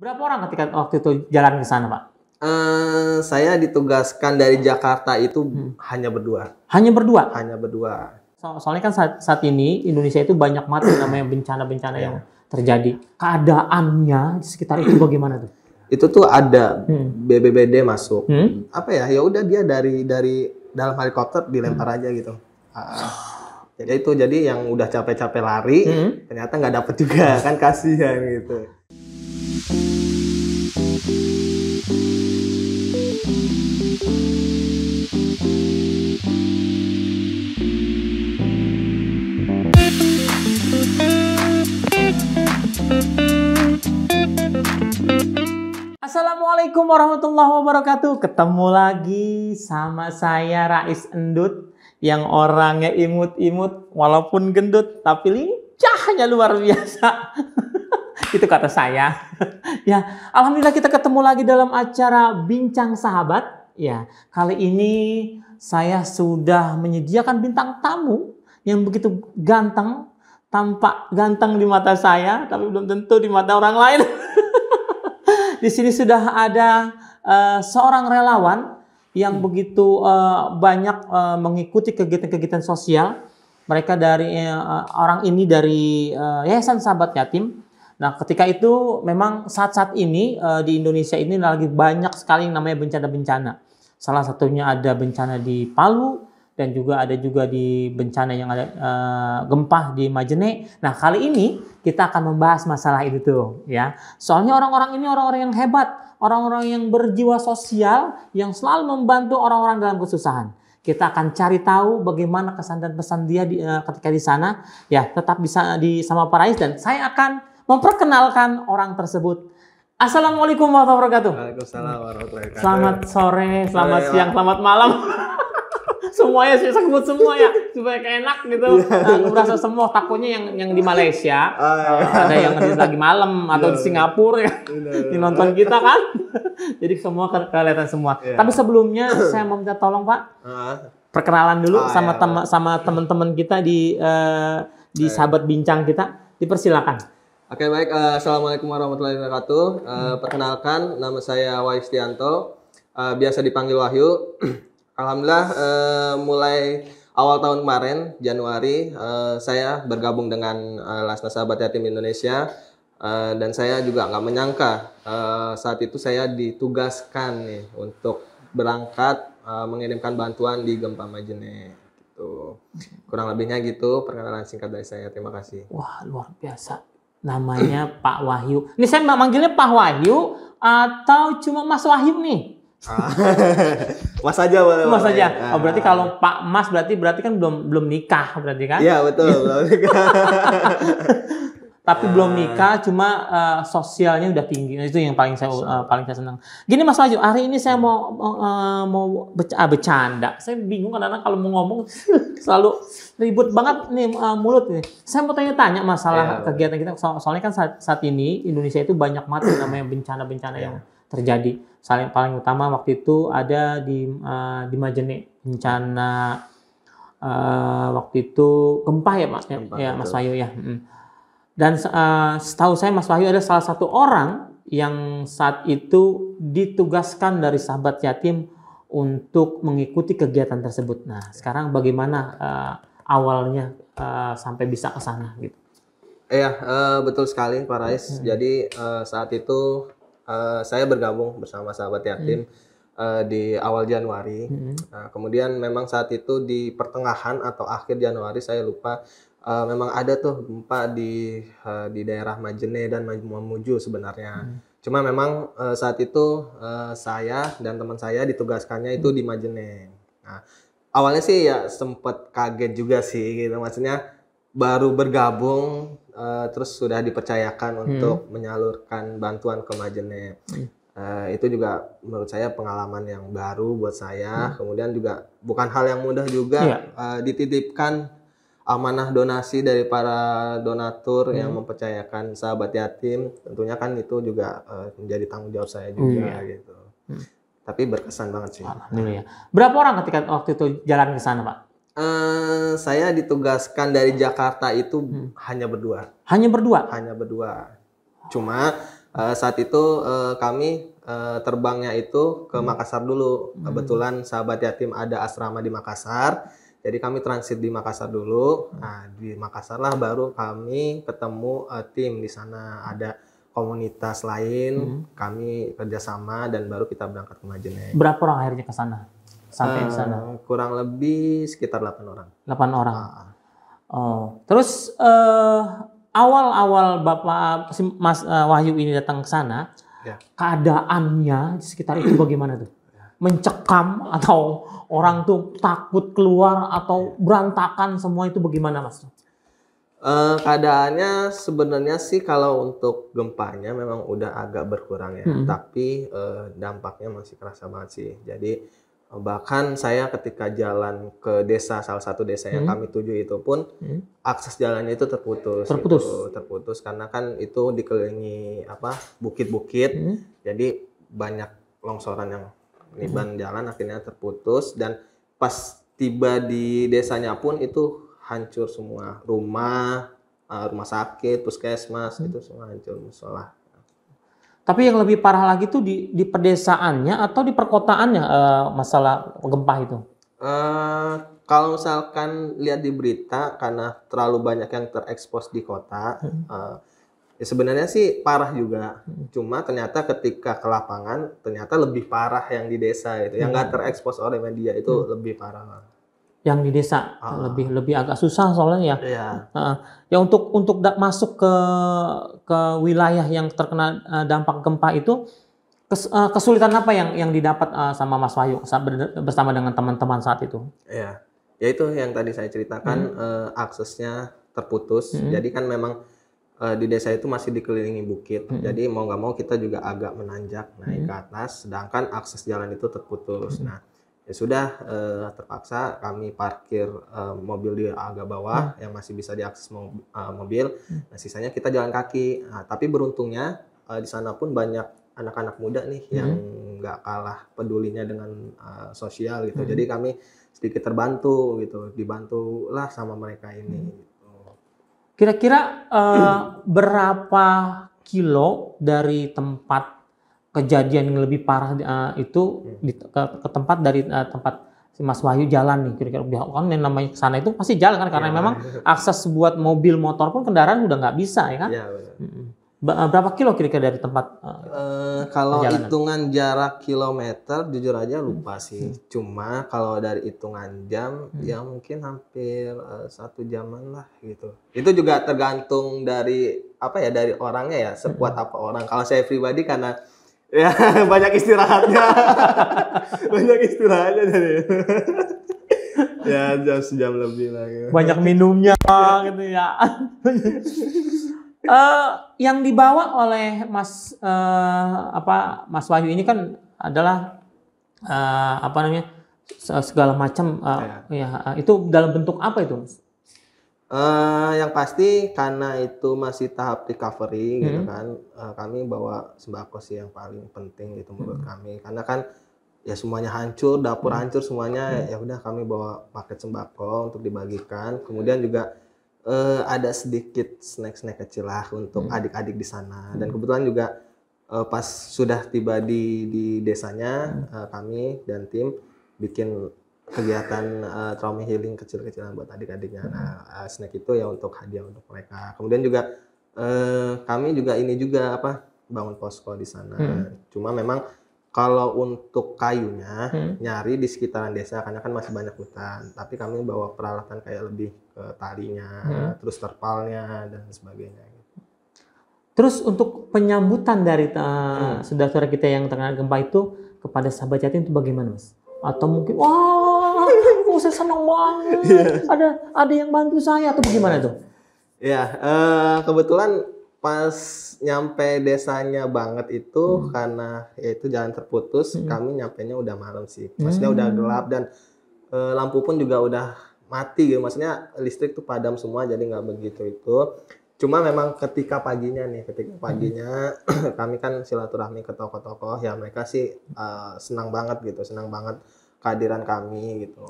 Berapa orang ketika waktu itu jalan ke sana, Pak? Uh, saya ditugaskan dari Jakarta itu hmm. hanya berdua. Hanya berdua? Hanya berdua. So soalnya kan saat, saat ini Indonesia itu banyak mati namanya bencana-bencana yeah. yang iya. terjadi. Keadaannya di sekitar itu bagaimana tuh? Itu tuh ada hmm. BBBD masuk. Hmm? Apa ya? Ya udah dia dari dari dalam helikopter dilempar hmm. aja gitu. Uh, jadi itu jadi yang udah capek-capek lari hmm? ternyata nggak dapet juga kan kasihan gitu. Assalamualaikum warahmatullahi wabarakatuh. Ketemu lagi sama saya Rais Endut yang orangnya imut-imut walaupun gendut tapi lincahnya luar biasa. itu kata saya. ya, alhamdulillah kita ketemu lagi dalam acara Bincang Sahabat. Ya, kali ini saya sudah menyediakan bintang tamu yang begitu ganteng, tampak ganteng di mata saya, tapi belum tentu di mata orang lain. di sini sudah ada uh, seorang relawan yang hmm. begitu uh, banyak uh, mengikuti kegiatan-kegiatan sosial mereka dari uh, orang ini dari uh, Yayasan Sahabat Yatim Nah, ketika itu memang saat-saat ini uh, di Indonesia ini lagi banyak sekali yang namanya bencana-bencana. Salah satunya ada bencana di Palu dan juga ada juga di bencana yang ada uh, gempa di Majene. Nah, kali ini kita akan membahas masalah itu tuh ya. Soalnya orang-orang ini orang-orang yang hebat, orang-orang yang berjiwa sosial yang selalu membantu orang-orang dalam kesusahan kita akan cari tahu bagaimana kesan dan pesan dia di, uh, ketika di sana ya tetap bisa di sama Parais dan saya akan memperkenalkan orang tersebut. Assalamualaikum warahmatullahi wabarakatuh. Waalaikumsalam warahmatullahi wabarakatuh. Selamat sore, selamat sore, siang, selamat malam. semuanya sih sebut semua ya supaya enak gitu. Iya. Nah, merasa semua takutnya yang yang di Malaysia oh, iya. Eh, ada yang lagi malam atau iya, iya. Ya, iya, di Singapura ya. nonton kita kan. Jadi semua kelihatan semua. Tapi sebelumnya saya mau minta tolong Pak. Ah. Perkenalan dulu ah, sama tem sama teman-teman kita di uh, di sahabat bincang kita. Dipersilakan. Oke okay, baik, uh, assalamualaikum warahmatullahi wabarakatuh. Uh, perkenalkan, nama saya Wahyu Stianto, uh, eh, biasa dipanggil Wahyu. Alhamdulillah, uh, mulai awal tahun kemarin Januari, uh, saya bergabung dengan uh, Lasna Sahabat Yatim Indonesia uh, dan saya juga nggak menyangka uh, saat itu saya ditugaskan nih untuk berangkat uh, mengirimkan bantuan di gempa Majene gitu. Kurang lebihnya gitu perkenalan singkat dari saya. Terima kasih. Wah, luar biasa namanya Pak Wahyu. Ini saya manggilnya Pak Wahyu atau cuma Mas Wahyu nih? Ah. mas aja boleh. Mas aja. Ya. Oh, berarti kalau Pak Mas berarti berarti kan belum belum nikah berarti kan? Iya betul iya. belum nikah. tapi hmm. belum nikah cuma uh, sosialnya udah tinggi nah, itu yang paling saya uh, paling saya senang gini mas Wahyu hari ini saya hmm. mau uh, mau eh, ah, bercanda saya bingung karena kalau mau ngomong selalu ribut banget nih uh, mulut nih saya mau tanya-tanya masalah yeah. kegiatan kita so soalnya kan saat, saat ini Indonesia itu banyak banget namanya bencana-bencana yeah. yang ya. terjadi saling paling utama waktu itu ada di uh, di Majene bencana uh, waktu itu gempa ya mas ya, gempa, ya, ya mas Wahyu ya mm. Dan uh, setahu saya Mas Wahyu ada salah satu orang yang saat itu ditugaskan dari sahabat yatim untuk mengikuti kegiatan tersebut. Nah, sekarang bagaimana uh, awalnya uh, sampai bisa ke sana gitu? Iya, uh, betul sekali Pak Rais. Hmm. Jadi uh, saat itu uh, saya bergabung bersama sahabat yatim hmm. di awal Januari. Hmm. Nah, kemudian memang saat itu di pertengahan atau akhir Januari saya lupa uh, memang ada tuh gempa di uh, di daerah Majene dan Mamuju sebenarnya. Hmm. Cuma memang uh, saat itu uh, saya dan teman saya ditugaskannya itu di Majene. Nah, awalnya sih ya sempet kaget juga sih gitu. Maksudnya baru bergabung uh, terus sudah dipercayakan hmm. untuk menyalurkan bantuan ke Majene. Hmm. Uh, itu juga menurut saya pengalaman yang baru buat saya. Hmm. Kemudian juga bukan hal yang mudah juga yeah. Iya. uh, dititipkan amanah donasi dari para donatur hmm. yang mempercayakan sahabat yatim tentunya kan itu juga uh, menjadi tanggung jawab saya juga hmm. gitu hmm. tapi berkesan banget sih alhamdulillah berapa orang ketika waktu itu jalan ke sana pak uh, saya ditugaskan dari Jakarta itu hmm. hanya berdua hanya berdua hanya berdua cuma uh, saat itu uh, kami terbangnya itu ke hmm. Makassar dulu hmm. kebetulan sahabat yatim ada asrama di Makassar jadi kami transit di Makassar dulu. Nah, di Makassar lah baru kami ketemu uh, tim di sana ada komunitas lain. Mm -hmm. Kami kerjasama dan baru kita berangkat ke Majene. Berapa orang akhirnya ke sana? Sampai uh, sana? Eh, kurang lebih sekitar 8 orang. 8 orang. Uh. Oh, terus eh, awal-awal Bapak Mas uh, Wahyu ini datang ke sana, yeah. keadaannya di sekitar itu bagaimana tuh? mencekam atau orang tuh takut keluar atau iya. berantakan semua itu bagaimana mas? Uh, keadaannya sebenarnya sih kalau untuk gempanya memang udah agak berkurang ya, hmm. tapi uh, dampaknya masih kerasa banget sih. Jadi bahkan saya ketika jalan ke desa salah satu desa yang hmm. kami tuju itu pun hmm. akses jalannya itu terputus gitu. terputus gitu, terputus karena kan itu dikelilingi apa bukit-bukit hmm. jadi banyak longsoran yang Liban hmm. jalan akhirnya terputus dan pas tiba di desanya pun itu hancur semua rumah eh, rumah sakit puskesmas hmm. itu semua hancur musola tapi yang lebih parah lagi tuh di di pedesaannya atau di perkotaannya uh, masalah gempa itu uh, kalau misalkan lihat di berita karena terlalu banyak yang terekspos di kota hmm. uh, Ya sebenarnya sih parah juga. Hmm. Cuma ternyata ketika ke lapangan ternyata lebih parah yang di desa itu, yang nggak hmm. terekspos oleh media itu hmm. lebih parah. Yang di desa ah. lebih lebih agak susah soalnya ya. Iya. ya untuk untuk masuk ke ke wilayah yang terkena eh, dampak gempa itu eh, kesulitan apa yang yang didapat eh, sama Mas Wahyu bersama dengan teman-teman saat itu? Iya. Ya yaitu yang tadi saya ceritakan hmm. aksesnya terputus. Hmm. Jadi kan memang uh, di desa itu masih dikelilingi bukit. Mm -hmm. Jadi mau nggak mau kita juga agak menanjak naik mm -hmm. ke atas, sedangkan akses jalan itu terputus. Mm -hmm. Nah, ya sudah uh, terpaksa kami parkir uh, mobil di agak bawah mm -hmm. yang masih bisa diakses mo uh, mobil. Mm -hmm. Nah, sisanya kita jalan kaki. Nah, tapi beruntungnya uh, di sana pun banyak anak-anak muda nih mm -hmm. yang nggak kalah pedulinya dengan uh, sosial gitu. Mm -hmm. Jadi kami sedikit terbantu gitu, dibantulah sama mereka ini. Mm -hmm Kira-kira uh, berapa kilo dari tempat kejadian yang lebih parah uh, itu di, ke, ke tempat dari uh, tempat si Mas Wahyu jalan nih kira-kira kan yang namanya ke sana itu pasti jalan kan karena ya, memang akses buat mobil motor pun kendaraan udah nggak bisa ya kan. Ya, Eh, berapa kilo kira-kira dari tempat uh, kalau hitungan jarak kilometer jujur aja lupa hmm. sih cuma kalau dari hitungan jam hmm. ya mungkin hampir uh, satu jaman lah gitu itu juga tergantung dari apa ya dari orangnya ya sekuat hmm. apa orang kalau saya pribadi karena ya banyak istirahatnya banyak istirahatnya jadi ya jam sejam lebih lah gitu. banyak minumnya ya. gitu ya Eh, yang dibawa oleh Mas uh, apa Mas Wahyu ini kan adalah uh, apa namanya segala macam uh, ya, ya itu dalam bentuk apa itu Mas? Uh, yang pasti karena itu masih tahap recovery hmm. gitu kan uh, kami bawa sembako sih yang paling penting itu menurut hmm. kami karena kan ya semuanya hancur dapur hmm. hancur semuanya hmm. ya udah kami bawa paket sembako untuk dibagikan kemudian juga uh, ada sedikit snack-snack kecil lah untuk hmm. adik-adik di sana hmm. dan kebetulan juga uh, pas sudah tiba di di desanya uh, kami dan tim bikin kegiatan uh, trauma healing kecil-kecilan buat adik-adiknya. Nah, uh, snack itu ya untuk hadiah untuk mereka. Kemudian juga uh, kami juga ini juga apa bangun posko di sana. Hmm. Cuma memang kalau untuk kayunya hmm. nyari di sekitaran desa karena kan masih banyak hutan. Tapi kami bawa peralatan kayak lebih eh, talinya, hmm. terus terpalnya dan sebagainya. Gitu. Terus untuk penyambutan dari uh, hmm. saudara kita yang terkena gempa itu kepada sahabat yatim itu bagaimana, Mas? Atau mungkin wah, oh, saya senang banget. Yeah. Ada ada yang bantu saya atau bagaimana tuh? Ya, uh, eh, kebetulan pas nyampe desanya banget itu hmm. karena yaitu jalan terputus, hmm. kami nya udah malam sih. Hmm. Maksudnya hmm. udah gelap dan uh, lampu pun juga udah mati gitu maksudnya listrik tuh padam semua jadi nggak begitu itu cuma memang ketika paginya nih ketika hmm. paginya hmm. kami kan silaturahmi ke toko-toko ya mereka sih uh, senang banget gitu senang banget kehadiran kami gitu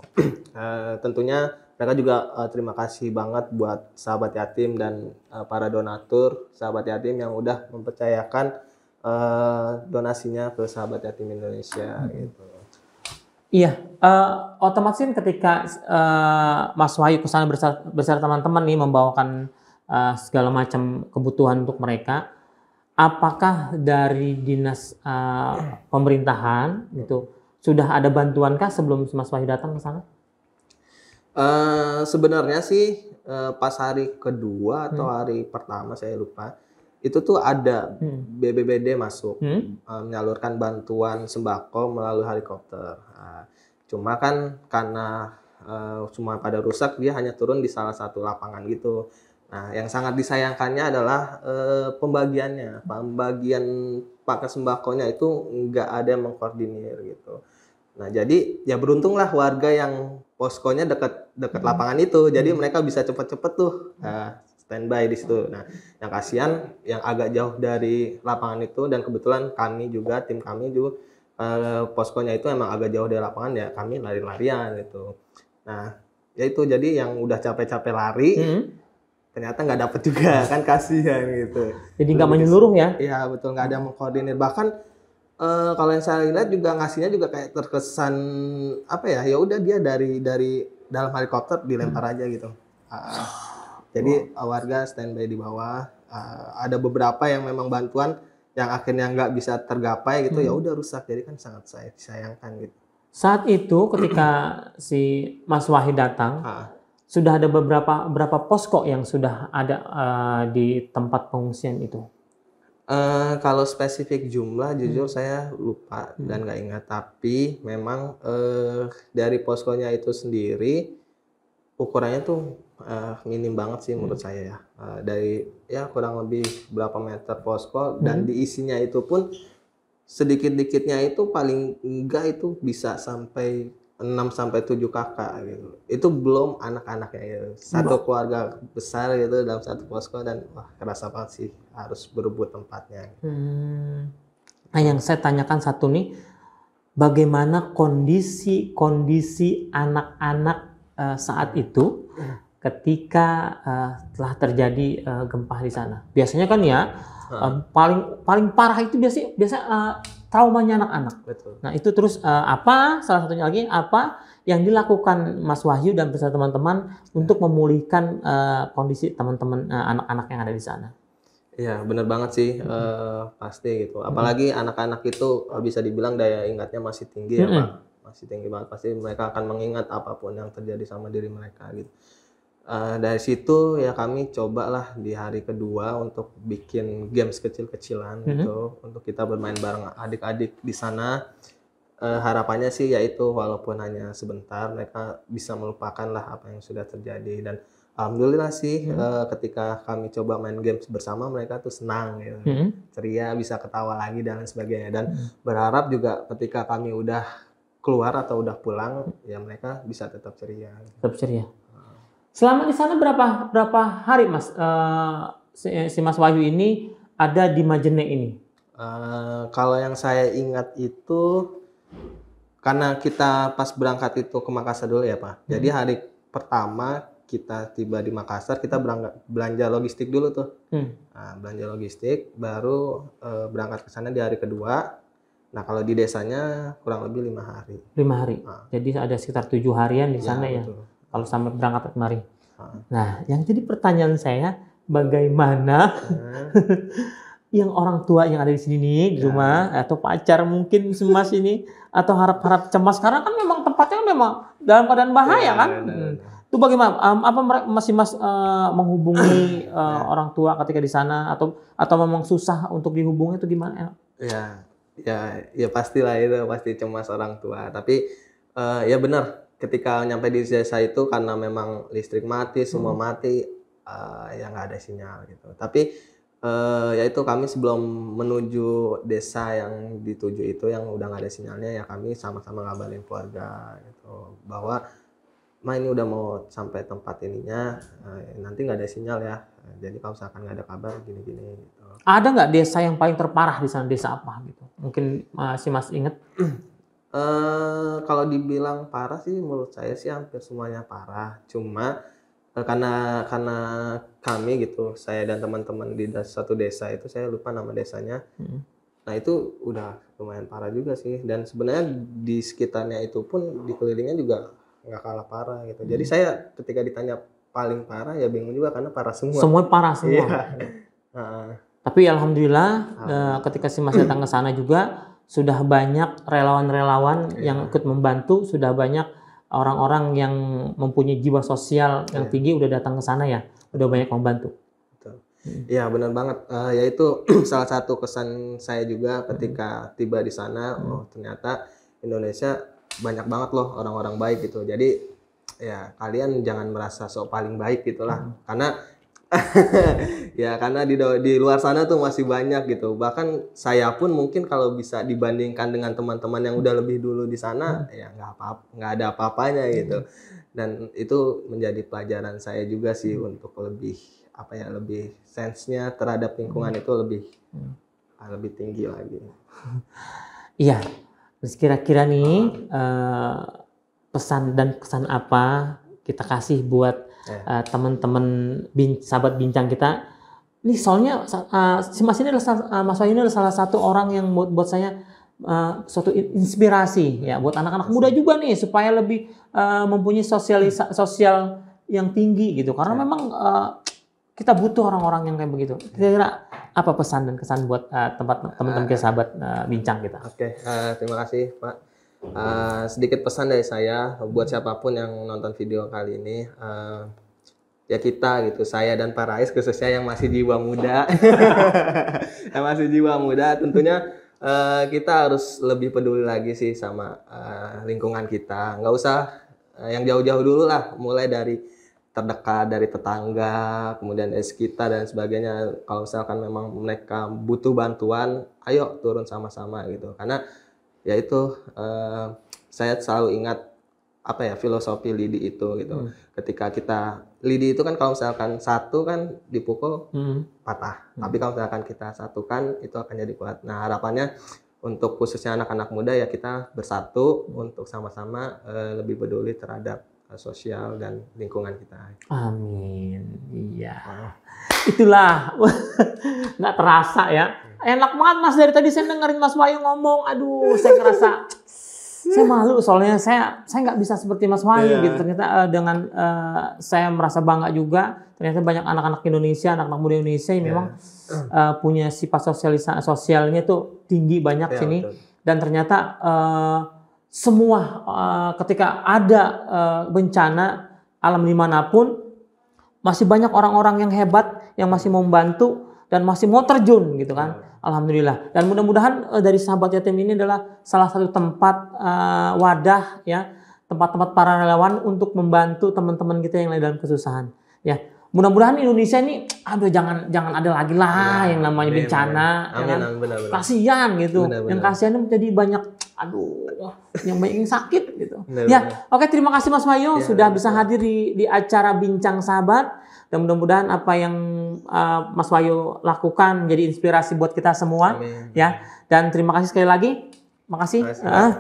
uh, tentunya mereka juga uh, terima kasih banget buat sahabat yatim dan uh, para donatur sahabat yatim yang udah mempercayakan uh, donasinya ke sahabat yatim Indonesia hmm. gitu Iya, uh, otomatis kan ketika uh, Mas Wahyu ke sana bersama teman-teman nih membawakan uh, segala macam kebutuhan untuk mereka, apakah dari dinas uh, pemerintahan itu sudah ada bantuankah sebelum Mas Wahyu datang ke sana? Uh, sebenarnya sih uh, pas hari kedua atau hmm. hari pertama saya lupa itu tuh ada hmm. BBBD masuk hmm? Uh, menyalurkan bantuan sembako melalui helikopter. Uh, cuma kan karena uh, cuma pada rusak dia hanya turun di salah satu lapangan gitu. Nah, yang sangat disayangkannya adalah uh, pembagiannya, pembagian pakai sembakonya itu nggak ada yang mengkoordinir gitu. Nah, jadi ya beruntunglah warga yang poskonya dekat dekat hmm. lapangan itu. Jadi hmm. mereka bisa cepat-cepat tuh. Uh, standby di situ. Nah, yang kasihan yang agak jauh dari lapangan itu dan kebetulan kami juga tim kami juga eh, poskonya itu emang agak jauh dari lapangan ya kami lari-larian itu. Nah, ya itu jadi yang udah capek-capek lari -hmm. ternyata nggak dapet juga kan kasihan gitu. Jadi nggak menyeluruh ya? Iya betul nggak ada yang mengkoordinir bahkan uh, kalau yang saya lihat juga ngasihnya juga kayak terkesan apa ya ya udah dia dari dari dalam helikopter dilempar hmm. aja gitu uh, jadi oh. warga standby di bawah. Uh, ada beberapa yang memang bantuan yang akhirnya nggak bisa tergapai gitu ya hmm. ya udah rusak. Jadi kan sangat saya disayangkan gitu. Saat itu ketika si Mas Wahid datang, ha. sudah ada beberapa berapa posko yang sudah ada uh, di tempat pengungsian itu. Uh, kalau spesifik jumlah, hmm. jujur hmm. saya lupa hmm. dan nggak ingat. Tapi memang uh, dari poskonya itu sendiri ukurannya tuh uh, minim banget sih menurut hmm. saya ya. Uh, dari ya kurang lebih berapa meter posko hmm. dan diisinya itu pun sedikit-dikitnya itu paling enggak itu bisa sampai 6 sampai tujuh kakak gitu. Itu belum anak-anaknya gitu. Satu keluarga besar gitu dalam satu posko dan wah kerasa banget sih harus berebut tempatnya. Gitu. Hmm. Nah, yang saya tanyakan satu nih bagaimana kondisi-kondisi anak-anak uh, saat itu hmm ketika uh, telah terjadi uh, gempa di sana. Biasanya kan ya uh, paling paling parah itu biasanya biasa uh, traumanya anak-anak. Nah, itu terus uh, apa salah satunya lagi apa yang dilakukan Mas Wahyu dan beserta teman-teman untuk iya. memulihkan uh, kondisi teman-teman uh, anak-anak yang ada di sana. ya benar banget sih. Mm -hmm. uh, pasti gitu. Hmm. Apalagi anak-anak itu bisa dibilang daya ingatnya masih tinggi mm -hmm. ya, Pak. Masih tinggi banget. Pasti mereka akan mengingat apapun yang terjadi sama diri mereka gitu uh, dari situ ya kami cobalah di hari kedua untuk bikin games kecil-kecilan mm -hmm. gitu untuk kita bermain bareng adik-adik di sana uh, harapannya sih yaitu walaupun hanya sebentar mereka bisa melupakan lah apa yang sudah terjadi dan alhamdulillah sih hmm. uh, ketika kami coba main games bersama mereka tuh senang gitu hmm. ceria bisa ketawa lagi dan sebagainya dan hmm. berharap juga ketika kami udah keluar atau udah pulang mhm. ya mereka bisa tetap ceria tetap ceria Selama di sana berapa berapa hari Mas uh, si, si Mas Wahyu ini ada di Majene ini? Uh, kalau yang saya ingat itu karena kita pas berangkat itu ke Makassar dulu ya Pak. Hmm. Jadi hari pertama kita tiba di Makassar kita berangkat belanja logistik dulu tuh hmm. nah, belanja logistik baru e, berangkat ke sana di hari kedua nah kalau di desanya kurang lebih lima hari lima hari nah. jadi ada sekitar tujuh harian di iya, ya, sana betul. ya kalau sama berangkat kemari. Nah, yang jadi pertanyaan saya bagaimana hmm. yang orang tua yang ada di sini nih di ya. rumah ya. atau pacar mungkin semas ini atau harap-harap cemas karena kan memang tempatnya kan memang dalam keadaan bahaya ya, kan. Ya, ya, ya. Hmm. Itu bagaimana? apa mereka masih mas uh, menghubungi uh, orang tua ketika di sana atau atau memang susah untuk dihubungi itu gimana? Ya, ya, ya pastilah itu pasti cemas orang tua. Tapi uh, ya benar ketika nyampe di desa itu karena memang listrik mati semua hmm. mati uh, ya nggak ada sinyal gitu tapi uh, itu kami sebelum menuju desa yang dituju itu yang udah nggak ada sinyalnya ya kami sama-sama ngabarin keluarga gitu bahwa ma ini udah mau sampai tempat ininya uh, nanti nggak ada sinyal ya jadi kalau misalkan nggak ada kabar gini-gini gitu ada nggak desa yang paling terparah di sana desa apa gitu mungkin masih mas inget Eh, kalau dibilang parah sih menurut saya sih hampir semuanya parah. Cuma eh, karena karena kami gitu, saya dan teman-teman di satu desa itu saya lupa nama desanya. Hmm. Nah, itu udah lumayan parah juga sih dan sebenarnya di sekitarnya itu pun dikelilingnya juga nggak kalah parah gitu. Hmm. Jadi saya ketika ditanya paling parah ya bingung juga karena parah semua. Semua parah semua. yeah. Iya. uh. Tapi alhamdulillah, alhamdulillah. Eh, ketika si Mas datang ke sana juga sudah banyak relawan-relawan yeah. yang ikut membantu, sudah banyak orang-orang yang mempunyai jiwa sosial yang iya. tinggi udah datang ke sana ya, udah banyak membantu. Iya benar banget. Uh, eh, yaitu salah satu kesan saya juga hmm. ketika tiba di sana, hmm. oh ternyata Indonesia banyak banget loh orang-orang baik gitu. Jadi ya kalian jangan merasa sok paling baik gitulah, hmm. karena ya karena di di luar sana tuh masih banyak gitu bahkan saya pun mungkin kalau bisa dibandingkan dengan teman-teman yang udah lebih dulu di sana hmm. ya nggak apa nggak ada apa-apanya hmm. gitu hmm. dan itu menjadi pelajaran saya juga sih hmm. untuk lebih apa ya lebih sensnya terhadap lingkungan hmm. itu lebih hmm. Ah, lebih tinggi lagi iya kira-kira nih uh, pesan dan kesan apa kita kasih buat yeah. Ya. uh, teman-teman bin, sahabat bincang kita ini soalnya uh, si Mas ini adalah uh, Mas Wahyu ini adalah salah satu orang yang buat, buat saya uh, suatu inspirasi ya buat anak-anak iya, muda juga nih supaya lebih uh, mempunyai sosial hmm. sosial yang tinggi gitu karena yeah. memang uh, kita butuh orang-orang yang kayak begitu. Hmm. Kira-kira apa pesan dan kesan buat uh, tempat teman-teman kita sahabat uh, bincang kita? Oke, okay. uh, terima kasih Pak uh, sedikit pesan dari saya buat siapapun yang nonton video kali ini uh, ya kita gitu saya dan para ais khususnya yang masih jiwa muda yang masih jiwa muda tentunya uh, kita harus lebih peduli lagi sih sama uh, lingkungan kita nggak usah uh, yang jauh-jauh dulu lah mulai dari terdekat dari tetangga kemudian es kita dan sebagainya kalau misalkan memang mereka butuh bantuan ayo turun sama-sama gitu karena yaitu uh, eh, saya selalu ingat apa ya filosofi lidi itu gitu. Hmm. Ketika kita lidi itu kan kalau misalkan satu kan dipukul hmm. patah, hmm. tapi kalau misalkan kita satukan itu akan jadi kuat. Nah harapannya untuk khususnya anak-anak muda ya kita bersatu hmm. untuk sama-sama uh, lebih peduli terhadap uh, sosial dan lingkungan kita. Amin. Iya. Ah. Itulah nggak terasa ya Enak banget Mas dari tadi saya dengerin Mas Wahyu ngomong. Aduh, saya ngerasa saya malu soalnya saya saya nggak bisa seperti Mas Wahyu yeah. gitu. Ternyata uh, dengan uh, saya merasa bangga juga. Ternyata banyak anak-anak Indonesia, anak-anak muda Indonesia yang yeah. memang uh, punya sifat sosialnya tuh tinggi banyak yeah, sini. Betul. Dan ternyata uh, semua uh, ketika ada uh, bencana alam dimanapun masih banyak orang-orang yang hebat yang masih mau membantu dan masih mau terjun gitu kan. Ya. Alhamdulillah. Dan mudah-mudahan uh, dari sahabat yatim ini adalah salah satu tempat uh, wadah ya, tempat-tempat para relawan untuk membantu teman-teman kita yang lain dalam kesusahan. Ya mudah-mudahan Indonesia ini aduh jangan jangan ada lagi lah ya, yang namanya amin, bencana amin, ya kan? kasihan gitu benar, benar. yang kasihan menjadi banyak aduh yang banyak yang sakit gitu benar, ya benar. oke terima kasih Mas Mayo ya, sudah benar. Ya, bisa ya. hadir di di acara bincang sahabat dan mudah-mudahan apa yang uh, Mas Wayo lakukan menjadi inspirasi buat kita semua amin. ya dan terima kasih sekali lagi makasih uh, oke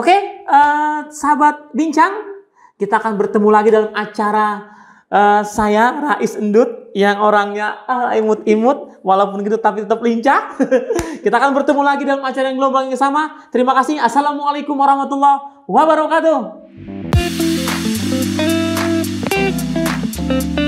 okay, uh, eh, sahabat bincang kita akan bertemu lagi dalam acara Eh, saya Rais Endut yang orangnya ah, imut-imut walaupun gitu tapi tetap lincah. Kita akan bertemu lagi dalam acara yang gelombang yang sama. Terima kasih. Assalamualaikum warahmatullahi wabarakatuh.